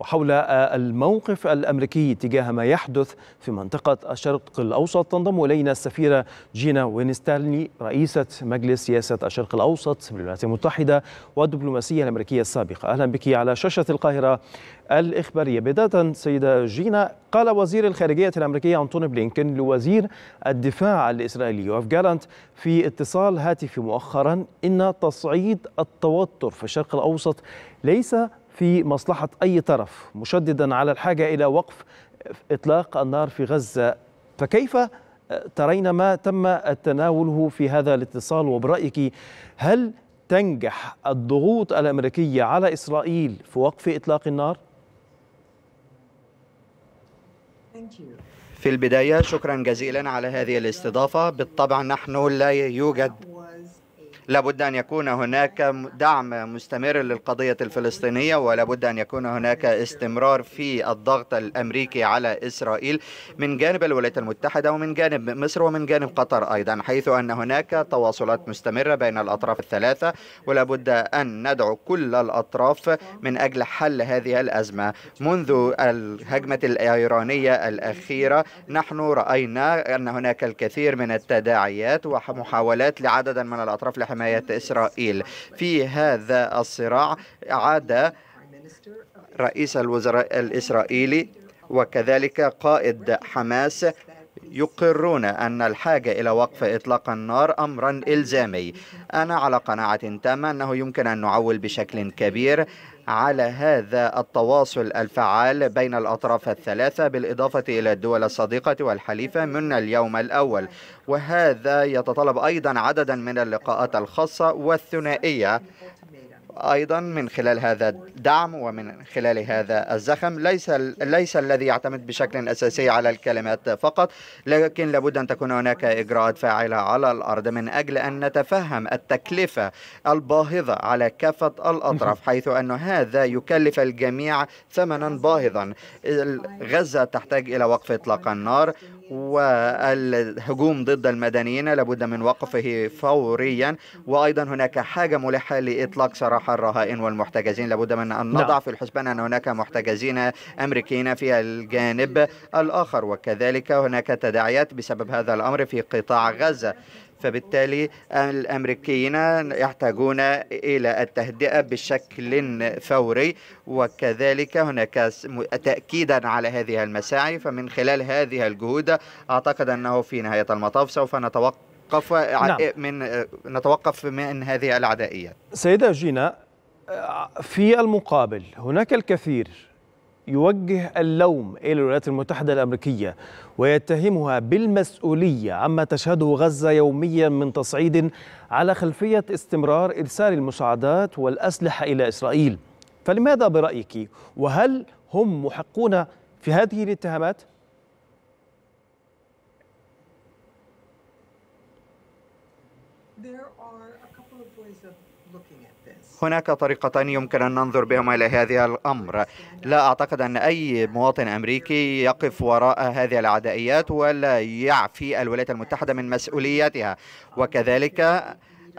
وحول آه، الموقف الأمريكي تجاه ما يحدث في منطقة الشرق الأوسط تنضم إلينا السفيرة جينا وينستالني رئيسة مجلس سياسة الشرق الأوسط بالولايات المتحدة والدبلوماسية الأمريكية السابقة أهلا بك على شاشة القاهرة الإخبارية بداية سيدة جينا قال وزير الخارجية الأمريكية أنتوني بلينكن لوزير الدفاع الإسرائيلي يوف جالانت في اتصال هاتفي مؤخرا إن تصعيد التوتر في الشرق الأوسط ليس في مصلحة أي طرف مشددا على الحاجة إلى وقف إطلاق النار في غزة فكيف آه، ترين ما تم تناوله في هذا الاتصال وبرأيك هل تنجح الضغوط الأمريكية على إسرائيل في وقف إطلاق النار؟ في البداية شكرا جزيلا على هذه الاستضافة بالطبع نحن لا يوجد لابد أن يكون هناك دعم مستمر للقضية الفلسطينية ولابد أن يكون هناك استمرار في الضغط الأمريكي على إسرائيل من جانب الولايات المتحدة ومن جانب مصر ومن جانب قطر أيضا حيث أن هناك تواصلات مستمرة بين الأطراف الثلاثة ولابد أن ندعو كل الأطراف من أجل حل هذه الأزمة منذ الهجمة الإيرانية الأخيرة نحن رأينا أن هناك الكثير من التداعيات ومحاولات لعدد من الأطراف لحماية حماية إسرائيل في هذا الصراع عاد رئيس الوزراء الإسرائيلي وكذلك قائد حماس يقرون أن الحاجة إلى وقف إطلاق النار أمرا إلزامي أنا على قناعة تامة أنه يمكن أن نعول بشكل كبير على هذا التواصل الفعال بين الأطراف الثلاثة بالإضافة إلى الدول الصديقة والحليفة من اليوم الأول وهذا يتطلب أيضا عددا من اللقاءات الخاصة والثنائية ايضا من خلال هذا الدعم ومن خلال هذا الزخم ليس ليس الذي يعتمد بشكل اساسي على الكلمات فقط لكن لابد ان تكون هناك اجراءات فاعله على الارض من اجل ان نتفهم التكلفه الباهظه على كافه الاطراف حيث ان هذا يكلف الجميع ثمنا باهظا غزه تحتاج الى وقف اطلاق النار والهجوم ضد المدنيين لابد من وقفه فوريا وايضا هناك حاجه ملحه لاطلاق سراح الرهائن والمحتجزين لابد من ان نضع نعم. في الحسبان ان هناك محتجزين امريكيين في الجانب الاخر وكذلك هناك تداعيات بسبب هذا الامر في قطاع غزه فبالتالي الامريكيين يحتاجون الى التهدئه بشكل فوري وكذلك هناك تاكيدا على هذه المساعي فمن خلال هذه الجهود اعتقد انه في نهايه المطاف سوف نتوقف نعم. من نتوقف من هذه العدائيه سيده جينا في المقابل هناك الكثير يوجه اللوم إلى الولايات المتحدة الأمريكية ويتهمها بالمسؤولية عما تشهده غزة يوميا من تصعيد على خلفية استمرار إرسال المساعدات والأسلحة إلى إسرائيل فلماذا برأيك وهل هم محقون في هذه الاتهامات؟ There هناك طريقتان يمكن أن ننظر بهما إلى هذا الأمر لا أعتقد أن أي مواطن أمريكي يقف وراء هذه العدائيات ولا يعفي الولايات المتحدة من مسؤوليتها وكذلك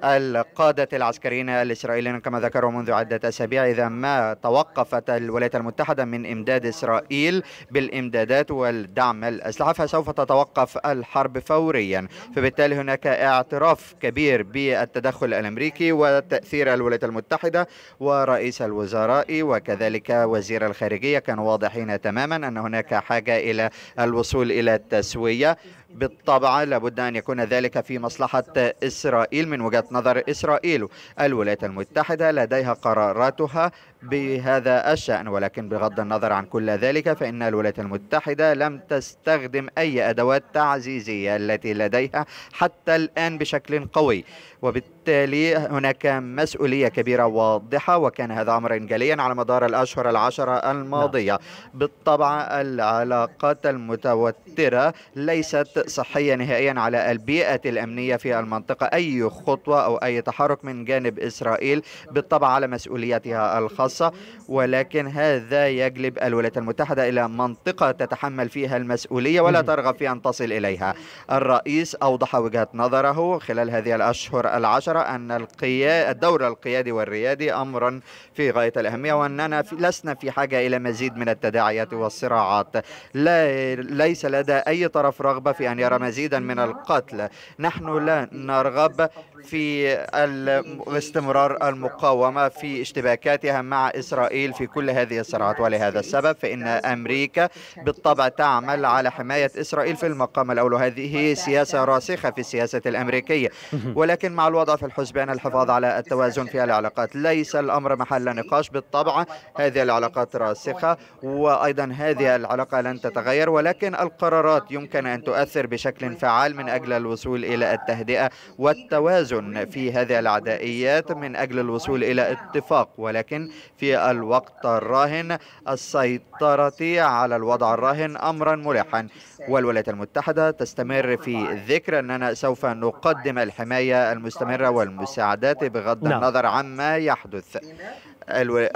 القادة العسكريين الإسرائيليين كما ذكروا منذ عدة أسابيع إذا ما توقفت الولايات المتحدة من إمداد إسرائيل بالإمدادات والدعم الأسلحة فسوف تتوقف الحرب فوريا فبالتالي هناك اعتراف كبير بالتدخل الأمريكي وتأثير الولايات المتحدة ورئيس الوزراء وكذلك وزير الخارجية كانوا واضحين تماما أن هناك حاجة إلى الوصول إلى التسوية بالطبع لابد أن يكون ذلك في مصلحة إسرائيل من وجهة نظر إسرائيل الولايات المتحدة لديها قراراتها بهذا الشأن ولكن بغض النظر عن كل ذلك فإن الولايات المتحدة لم تستخدم أي أدوات تعزيزية التي لديها حتى الآن بشكل قوي وبالتالي هناك مسؤولية كبيرة واضحة وكان هذا أمرا جليا على مدار الأشهر العشرة الماضية نعم. بالطبع العلاقات المتوترة ليست صحية نهائيا على البيئة الأمنية في المنطقة أي خطوة أو أي تحرك من جانب إسرائيل بالطبع على مسؤوليتها الخاصة الخاصة ولكن هذا يجلب الولايات المتحدة إلى منطقة تتحمل فيها المسؤولية ولا ترغب في أن تصل إليها الرئيس أوضح وجهة نظره خلال هذه الأشهر العشرة أن الدور القيادي والريادي أمرا في غاية الأهمية وأننا لسنا في حاجة إلى مزيد من التداعيات والصراعات لا... ليس لدى أي طرف رغبة في أن يرى مزيدا من القتل نحن لا نرغب في الاستمرار المقاومة في اشتباكاتها مع مع إسرائيل في كل هذه الصراعات ولهذا السبب فإن أمريكا بالطبع تعمل على حماية إسرائيل في المقام الأول وهذه سياسة راسخة في السياسة الأمريكية ولكن مع الوضع في الحسبان الحفاظ على التوازن في العلاقات ليس الأمر محل نقاش بالطبع هذه العلاقات راسخة وأيضا هذه العلاقة لن تتغير ولكن القرارات يمكن أن تؤثر بشكل فعال من أجل الوصول إلى التهدئة والتوازن في هذه العدائيات من أجل الوصول إلى اتفاق ولكن في الوقت الراهن السيطرة على الوضع الراهن أمرا ملحا والولايات المتحدة تستمر في ذكر أننا سوف نقدم الحماية المستمرة والمساعدات بغض نعم. النظر عما يحدث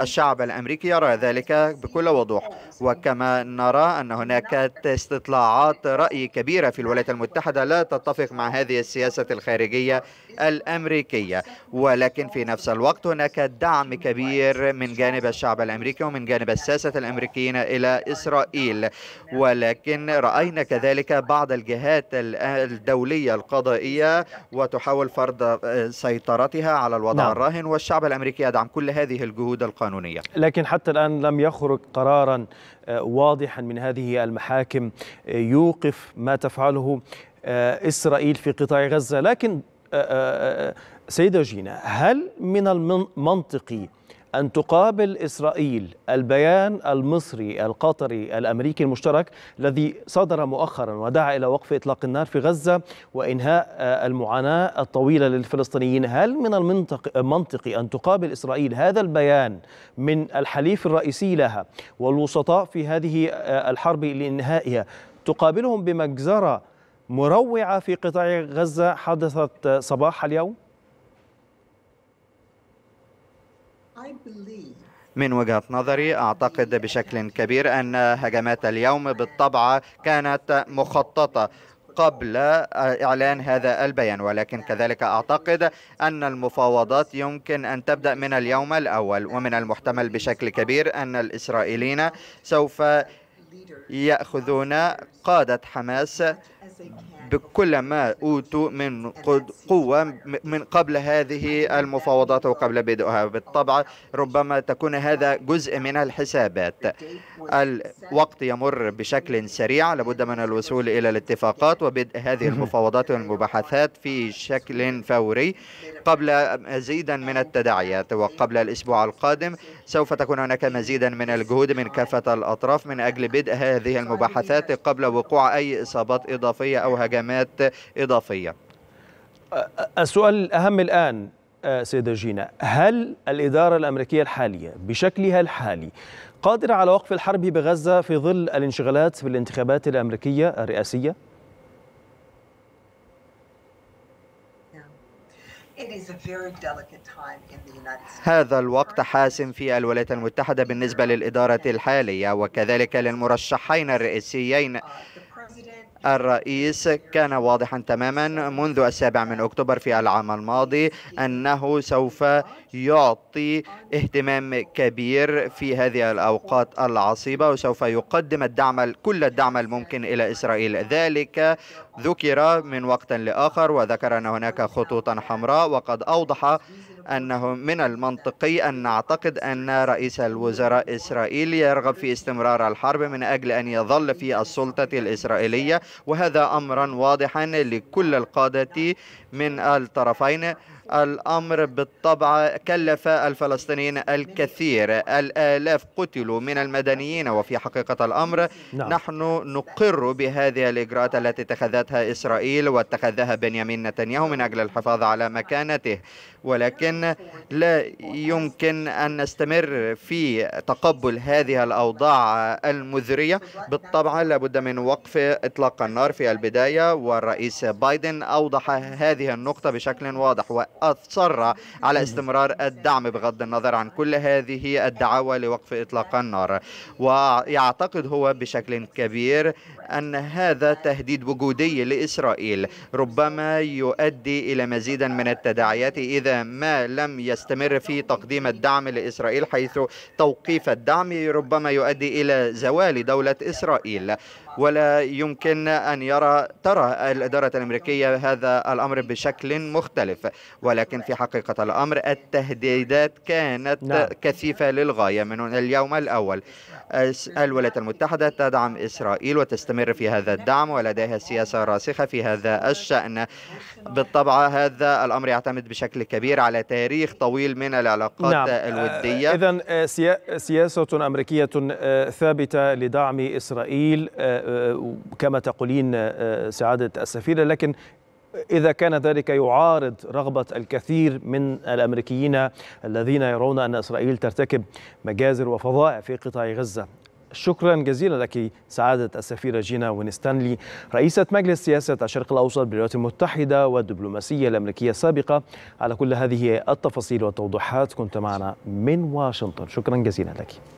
الشعب الأمريكي يرى ذلك بكل وضوح وكما نرى أن هناك استطلاعات رأي كبيرة في الولايات المتحدة لا تتفق مع هذه السياسة الخارجية الأمريكية ولكن في نفس الوقت هناك دعم كبير من جانب الشعب الأمريكي ومن جانب الساسة الأمريكيين إلى إسرائيل ولكن رأينا كذلك بعض الجهات الدولية القضائية وتحاول فرض سيطرتها على الوضع نعم. الراهن والشعب الأمريكي يدعم كل هذه الجهود القانونية لكن حتى الآن لم يخرج قرارا آه، واضحا من هذه المحاكم آه، يوقف ما تفعله آه، إسرائيل في قطاع غزة لكن آه، آه، آه، سيدة جينا هل من المنطقي أن تقابل إسرائيل البيان المصري القطري الأمريكي المشترك الذي صدر مؤخرا ودعا إلى وقف إطلاق النار في غزة وإنهاء المعاناة الطويلة للفلسطينيين هل من المنطقي أن تقابل إسرائيل هذا البيان من الحليف الرئيسي لها والوسطاء في هذه الحرب لإنهائها تقابلهم بمجزرة مروعة في قطاع غزة حدثت صباح اليوم؟ من وجهة نظري أعتقد بشكل كبير أن هجمات اليوم بالطبع كانت مخططة قبل إعلان هذا البيان ولكن كذلك أعتقد أن المفاوضات يمكن أن تبدأ من اليوم الأول ومن المحتمل بشكل كبير أن الإسرائيليين سوف يأخذون قادة حماس بكل ما أوتوا من قوة من قبل هذه المفاوضات وقبل بدءها بالطبع ربما تكون هذا جزء من الحسابات الوقت يمر بشكل سريع لابد من الوصول إلى الاتفاقات وبدء هذه المفاوضات والمباحثات في شكل فوري قبل مزيدا من التداعيات وقبل الأسبوع القادم سوف تكون هناك مزيدا من الجهود من كافة الأطراف من أجل بدء هذه المباحثات قبل وقوع أي إصابات إضافية أو هجمات خدمات إضافية السؤال الأهم الآن آه، سيدة جينا هل الإدارة الأمريكية الحالية بشكلها الحالي قادرة على وقف الحرب بغزة في ظل الانشغالات بالانتخابات الأمريكية الرئاسية؟ هذا الوقت حاسم في الولايات المتحدة بالنسبة للإدارة الحالية وكذلك للمرشحين الرئيسيين uh, الرئيس كان واضحا تماما منذ السابع من أكتوبر في العام الماضي أنه سوف يعطي اهتمام كبير في هذه الأوقات العصيبة وسوف يقدم الدعم كل الدعم الممكن إلى إسرائيل ذلك ذكر من وقت لآخر وذكر أن هناك خطوطا حمراء وقد أوضح أنه من المنطقي أن نعتقد أن رئيس الوزراء الإسرائيلي يرغب في استمرار الحرب من أجل أن يظل في السلطة الإسرائيلية وهذا أمرا واضحا لكل القادة من الطرفين الأمر بالطبع كلف الفلسطينيين الكثير الآلاف قتلوا من المدنيين وفي حقيقة الأمر نعم. نحن نقر بهذه الإجراءات التي اتخذتها إسرائيل واتخذها بنيامين نتنياهو من أجل الحفاظ على مكانته ولكن لا يمكن أن نستمر في تقبل هذه الأوضاع المذرية بالطبع لابد من وقف إطلاق النار في البداية والرئيس بايدن أوضح هذه النقطة بشكل واضح أصر على استمرار الدعم بغض النظر عن كل هذه الدعاوى لوقف إطلاق النار ويعتقد هو بشكل كبير أن هذا تهديد وجودي لإسرائيل ربما يؤدي إلى مزيدا من التداعيات إذا ما لم يستمر في تقديم الدعم لإسرائيل حيث توقيف الدعم ربما يؤدي إلى زوال دولة إسرائيل ولا يمكن أن يرى ترى الإدارة الأمريكية هذا الأمر بشكل مختلف ولكن في حقيقة الأمر التهديدات كانت نعم. كثيفة للغاية من اليوم الأول الولايات المتحدة تدعم إسرائيل وتستمر في هذا الدعم ولديها سياسة راسخة في هذا الشأن بالطبع هذا الأمر يعتمد بشكل كبير على تاريخ طويل من العلاقات نعم. الودية آه، إذا آه، سياسة أمريكية آه، ثابتة لدعم إسرائيل أه، كما تقولين أه، سعادة السفيرة لكن إذا كان ذلك يعارض رغبة الكثير من الأمريكيين الذين يرون أن إسرائيل ترتكب مجازر وفظائع في قطاع غزة شكرا جزيلا لك سعادة السفيرة جينا وينستانلي رئيسة مجلس سياسة الشرق الأوسط بالولايات المتحدة والدبلوماسية الأمريكية السابقة على كل هذه التفاصيل والتوضيحات كنت معنا من واشنطن شكرا جزيلا لك